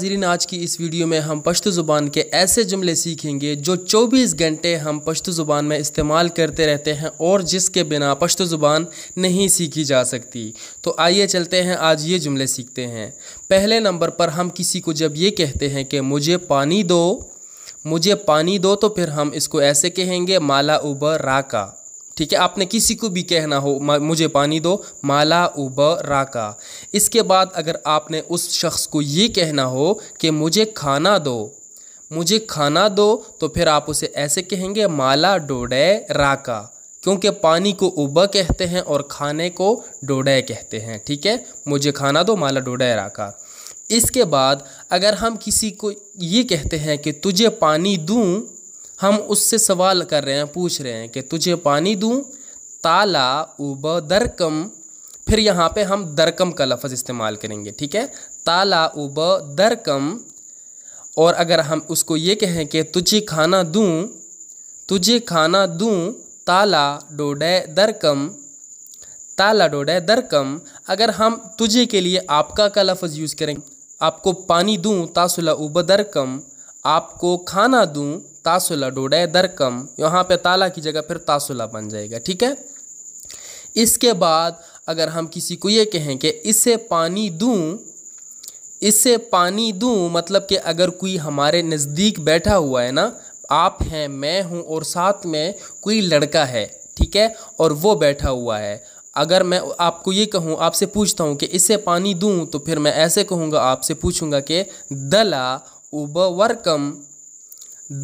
नाजरीन आज की इस वीडियो में हम पश्तो ज़ुबान के ऐसे जुमले सीखेंगे जो 24 घंटे हम पश्तो ज़ुबान में इस्तेमाल करते रहते हैं और जिसके बिना पश्तो ज़ुबान नहीं सीखी जा सकती तो आइए चलते हैं आज ये जुमले सीखते हैं पहले नंबर पर हम किसी को जब ये कहते हैं कि मुझे पानी दो मुझे पानी दो तो फिर हम इसको ऐसे कहेंगे माला उबर राका ठीक है आपने किसी को भी कहना हो मुझे पानी दो माला उब राका इसके बाद अगर आपने उस शख्स को ये कहना हो कि मुझे खाना दो मुझे खाना दो तो फिर आप उसे ऐसे कहेंगे माला डोडे राका क्योंकि पानी को उब कहते हैं और खाने को डोडे कहते हैं ठीक है मुझे खाना दो माला डोडे राका इसके बाद अगर हम किसी को ये कहते हैं कि तुझे पानी दूँ हम उससे सवाल कर रहे हैं पूछ रहे हैं कि तुझे पानी दूँ ताला उब दरकम फिर यहाँ पे हम दरकम का लफज इस्तेमाल करेंगे ठीक है ताला उब दरकम और अगर हम उसको ये कहें कि तुझे खाना दूँ तुझे खाना दूँ ताला डोडे दरकम ताला डोडे दरकम अगर हम तुझे के लिए आपका का लफज यूज़ करेंगे आपको पानी दूँ तासुला उब दरकम आपको खाना दूँ तासुला डोडे दरकम यहाँ पे ताला की जगह फिर तासुला बन जाएगा ठीक है इसके बाद अगर हम किसी को ये कहें कि इसे पानी दूँ इसे पानी दूँ मतलब कि अगर कोई हमारे नज़दीक बैठा हुआ है ना आप हैं मैं हूँ और साथ में कोई लड़का है ठीक है और वो बैठा हुआ है अगर मैं आपको ये कहूँ आपसे पूछता हूँ कि इसे पानी दूँ तो फिर मैं ऐसे कहूँगा आपसे पूछूँगा कि दला उबवरकम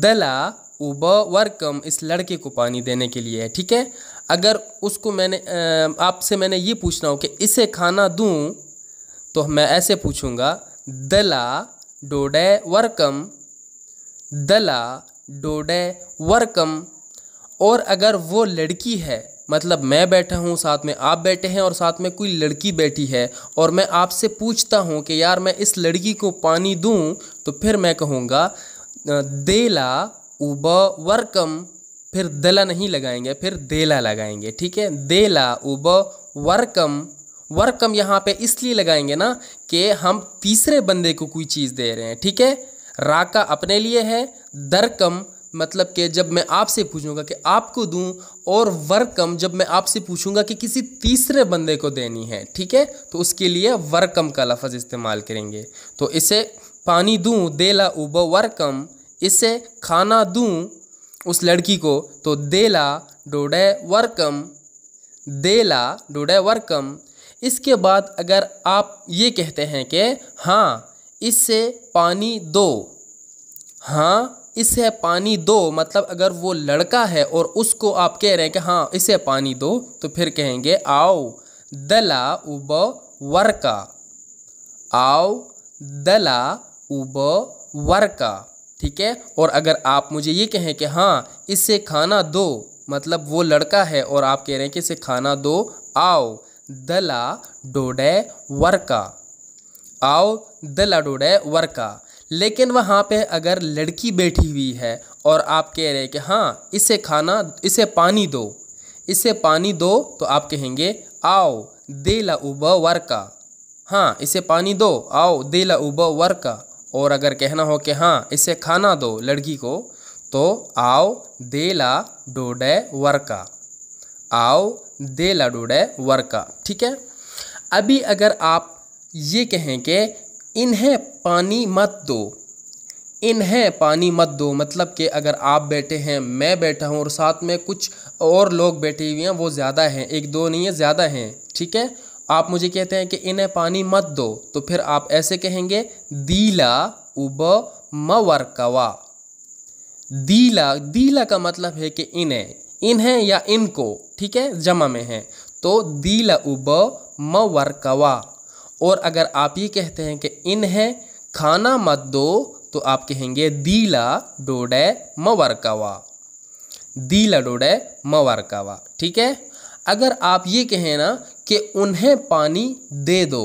दला उब वरकम इस लड़के को पानी देने के लिए है ठीक है अगर उसको मैंने आपसे मैंने ये पूछना हो कि इसे खाना दूँ तो मैं ऐसे पूछूँगा दला डोडे वर्कम दला डोडे वर्कम और अगर वो लड़की है मतलब मैं बैठा हूँ साथ में आप बैठे हैं और साथ में कोई लड़की बैठी है और मैं आपसे पूछता हूँ कि यार मैं इस लड़की को पानी दूँ तो फिर मैं कहूँगा देला उब वर्कम फिर दला नहीं लगाएंगे फिर देला लगाएंगे ठीक है देला उब वर्कम वर्कम यहाँ पे इसलिए लगाएंगे ना कि हम तीसरे बंदे को कोई चीज़ दे रहे हैं ठीक है राका अपने लिए है दरकम मतलब कि जब मैं आपसे पूछूंगा कि आपको दूं और वर्कम जब मैं आपसे पूछूंगा कि किसी तीसरे बंदे को देनी है ठीक है तो उसके लिए वर्कम का लफज इस्तेमाल करेंगे तो इसे पानी दूं देला उब वर्कम इसे खाना दूँ उस लड़की को तो देला डोडे वरकम देला डोडे वरकम इसके बाद अगर आप ये कहते हैं कि हाँ इससे पानी दो हाँ इसे पानी दो मतलब अगर वो लड़का है और उसको आप कह रहे हैं कि हाँ इसे पानी दो तो फिर कहेंगे आओ दला उब वर्का आओ दला उब वर्का ठीक है और अगर आप मुझे ये कहें कि हाँ इसे खाना दो मतलब वो लड़का है और आप कह रहे हैं कि इसे खाना दो आओ दला डोडे वर्का आओ दला डोडे वर्का लेकिन वहाँ पे अगर लड़की बैठी हुई है और आप कह रहे हैं कि हाँ इसे खाना इसे पानी दो इसे पानी दो तो आप कहेंगे आओ दे ला उब वर्का हाँ इसे पानी दो आओ दे ला उब वर्का और अगर कहना हो कि हाँ इसे खाना दो लड़की को तो आओ दे ला डोडे वर्का आओ दे ला डोडे वर्का ठीक है अभी अगर आप ये कहें कि इन्हें पानी मत दो इन्हें पानी मत दो मतलब कि अगर आप बैठे हैं मैं बैठा हूँ और साथ में कुछ और लोग बैठे हुए हैं वो ज़्यादा हैं एक दो नहीं है ज़्यादा हैं ठीक है आप मुझे कहते हैं कि इन्हें पानी मत दो तो फिर आप ऐसे कहेंगे दीला उब मवरकवा दीला दीला का मतलब है कि इन्हें इन्हें या इनको ठीक है जमा में है तो दीला उब मवरकवा और अगर आप ये कहते हैं कि इन्हें खाना मत दो तो आप कहेंगे दीला डोडे मवरकवा दीला डोडे मवरकवा ठीक है अगर आप ये कहें ना कि उन्हें पानी दे दो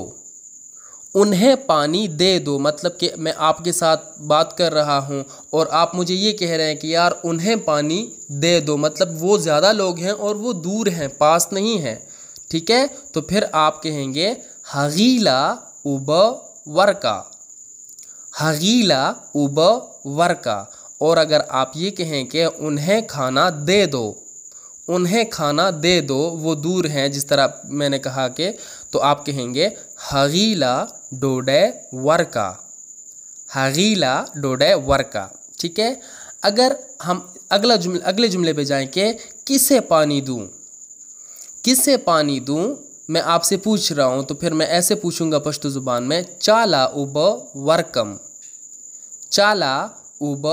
उन्हें पानी दे दो मतलब कि मैं आपके साथ बात कर रहा हूँ और आप मुझे ये कह रहे हैं कि यार उन्हें पानी दे दो मतलब वो ज़्यादा लोग हैं और वो दूर हैं पास नहीं हैं ठीक है तो फिर आप कहेंगे हगीला उब वर्का हगीला उब वर्का और अगर आप ये कहें कि उन्हें खाना दे दो उन्हें खाना दे दो वो दूर हैं जिस तरह मैंने कहा कि तो आप कहेंगे हगीला डोडे वर्का हगीला डोडे वर्का ठीक है अगर हम अगला जुमले अगले जुमले पे जाएं कि किसे पानी दूं किसे पानी दूं मैं आपसे पूछ रहा हूं तो फिर मैं ऐसे पूछूंगा पश्तो ज़ुबान में चाला उब वर्कम चाला उब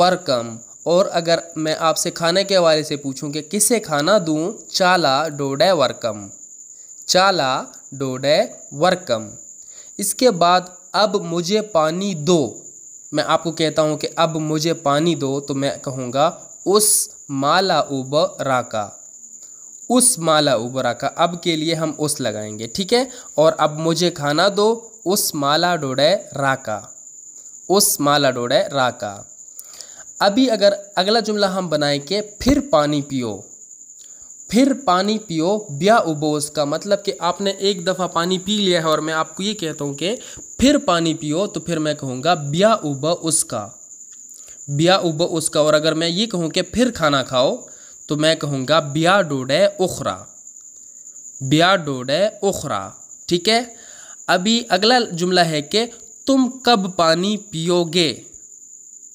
वर्कम और अगर मैं आपसे खाने के हवाले से पूछूं कि किसे खाना दूं चाला डोडे वर्कम चाला डोडे वर्कम इसके बाद अब मुझे पानी दो मैं आपको कहता हूँ कि अब मुझे पानी दो तो मैं कहूँगा उस माला उब राका उस माला उबरा का अब के लिए हम उस लगाएंगे ठीक है और अब मुझे खाना दो उस माला डोडे राका उस माला डोडे राका अभी अगर अगला जुमला हम बनाए के फिर पानी पियो फिर पानी पियो ब्या उबोस का मतलब कि आपने एक दफ़ा पानी पी लिया है और मैं आपको ये कहता हूँ कि फिर पानी पियो तो फिर मैं कहूँगा ब्या उब उसका ब्या उब उसका और अगर मैं ये कहूँ कि फिर खाना खाओ तो मैं कहूँगा ब्या डोडे उखरा ब्या डोडे उखरा ठीक है अभी अगला जुमला है कि तुम कब पानी पियोगे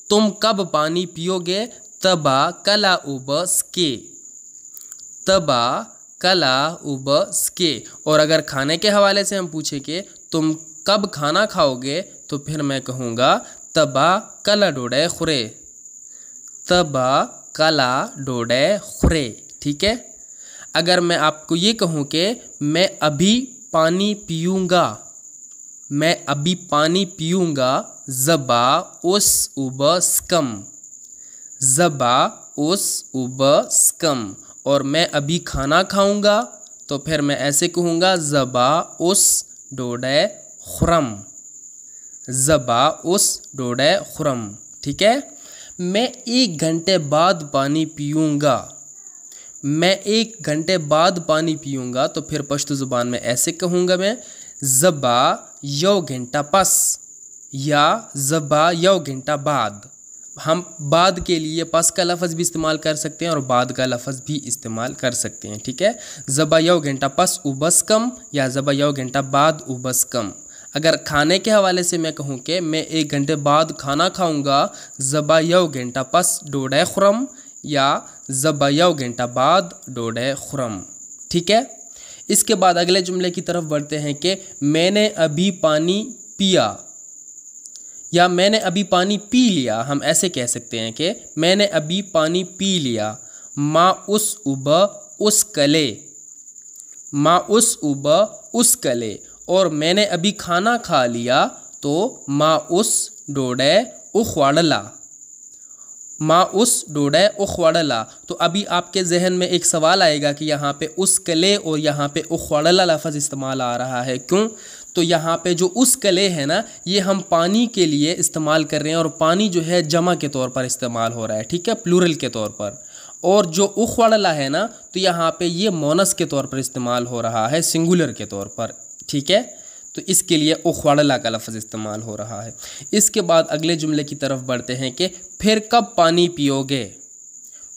तुम कब पानी पियोगे तबा कला उबस के तबा कला उबस के और अगर खाने के हवाले से हम पूछे कि तुम कब खाना खाओगे तो फिर मैं कहूँगा तबा कला डोडे खुरे तबा कला डोडे खुरे ठीक है अगर मैं आपको ये कहूँ कि मैं अभी पानी पीऊँगा मैं अभी पानी पीऊँगा जबा उस उब स्कम जबा उस उब स्कम और मैं अभी खाना खाऊंगा तो फिर मैं ऐसे कहूँगा जबा उस डोडे खुरम जबा उस डोडे खुरम ठीक है मैं एक घंटे बाद पानी पीऊँगा मैं एक घंटे बाद पानी पीऊँगा तो फिर पश्तो ज़ुबान में ऐसे कहूँगा मैं जबा यो घंटा पस या ज़बा या घंटा बाद हम बाद के लिए पस का लफ्ज़ भी इस्तेमाल कर सकते हैं और बाद का लफ्ज़ भी इस्तेमाल कर सकते हैं ठीक है ज़बा यौ घंटा पस उबस कम या ज़बा या घंटा बाद उबस कम अगर खाने के हवाले से मैं कहूँ कि मैं एक घंटे बाद खाना खाऊँगा यौ घंटा पस डोडे खुरम या यौ घंटा बाद डोडे खुरम ठीक है इसके बाद अगले जुमले की तरफ बढ़ते हैं कि मैंने अभी पानी पिया या मैंने अभी पानी पी लिया हम ऐसे कह सकते हैं कि मैंने अभी पानी पी लिया माँ उस उब उस कले माँ उस उब उस कले और मैंने अभी खाना खा लिया तो माँ उस डोडे उखवाड़ला माँ उस डोडे उखवाड़ला तो अभी आपके जहन में एक सवाल आएगा कि यहाँ पे उस कले और यहाँ पे उखवाड़ला लफज इस्तेमाल आ रहा है क्यों तो यहाँ पे जो उस कले है ना ये हम पानी के लिए इस्तेमाल कर रहे हैं और पानी जो है जमा के तौर पर इस्तेमाल हो रहा है ठीक है प्लूरल के तौर पर और जो उख वाला है ना तो यहाँ पे ये मोनस के तौर पर इस्तेमाल हो रहा है सिंगुलर के तौर पर ठीक है तो इसके लिए उखवाड़ला का लफ्ज़ इस्तेमाल हो रहा है इसके बाद अगले जुमले की तरफ बढ़ते हैं कि फिर कब पानी पियोगे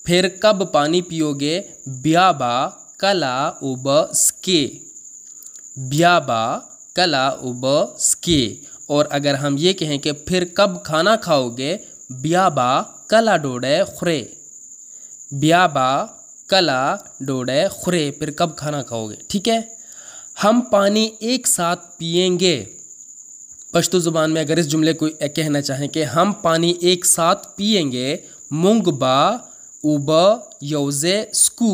फिर कब पानी पियोगे ब्याबा कला उब स्के ब्याबा कला उब स्के और अगर हम ये कहें कि फिर कब खाना खाओगे ब्याबा कला डोड़े खुरे ब्याबा कला डोड़े खुरे फिर कब खाना खाओगे ठीक है हम पानी एक साथ पियेंगे पश्तो ज़ुबान में अगर इस जुमले को कहना चाहें कि हम पानी एक साथ पियेंगे मुंगबा उब योजे स्कू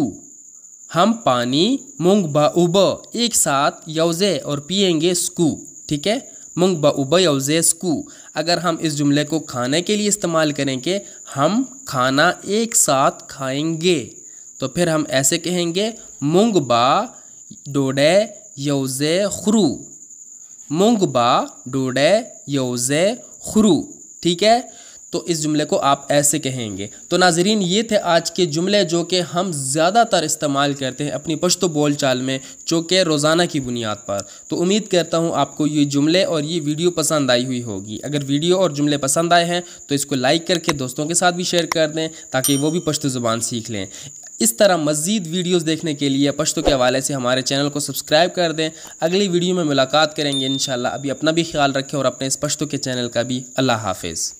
हम पानी मुंग बा उब एक साथ यौजे और पियेंगे स्कू ठीक है मुंग बा उब यौजे स्कू अगर हम इस जुमले को खाने के लिए इस्तेमाल करेंगे हम खाना एक साथ खाएंगे तो फिर हम ऐसे कहेंगे मुंग बा डोडे यौजे खुरू मुंग बा डोडे यौजे खुरू ठीक है तो इस जुमले को आप ऐसे कहेंगे तो नाजरीन ये थे आज के जुमले जो कि हम ज़्यादातर इस्तेमाल करते हैं अपनी पश्तो बोल चाल में जो कि रोज़ाना की बुनियाद पर तो उम्मीद करता हूँ आपको ये जुमले और ये वीडियो पसंद आई हुई होगी अगर वीडियो और जुमले पसंद आए हैं तो इसको लाइक करके दोस्तों के साथ भी शेयर कर दें ताकि वो भी पश्तो ज़ुबान सीख लें इस तरह मज़ीद वीडियोस देखने के लिए पश्तो के हवाले से हमारे चैनल को सब्सक्राइब कर दें अगली वीडियो में मुलाकात करेंगे इन अभी अपना भी ख्याल रखें और अपने इस पश्तो के चैनल का भी अल्लाह हाफिज़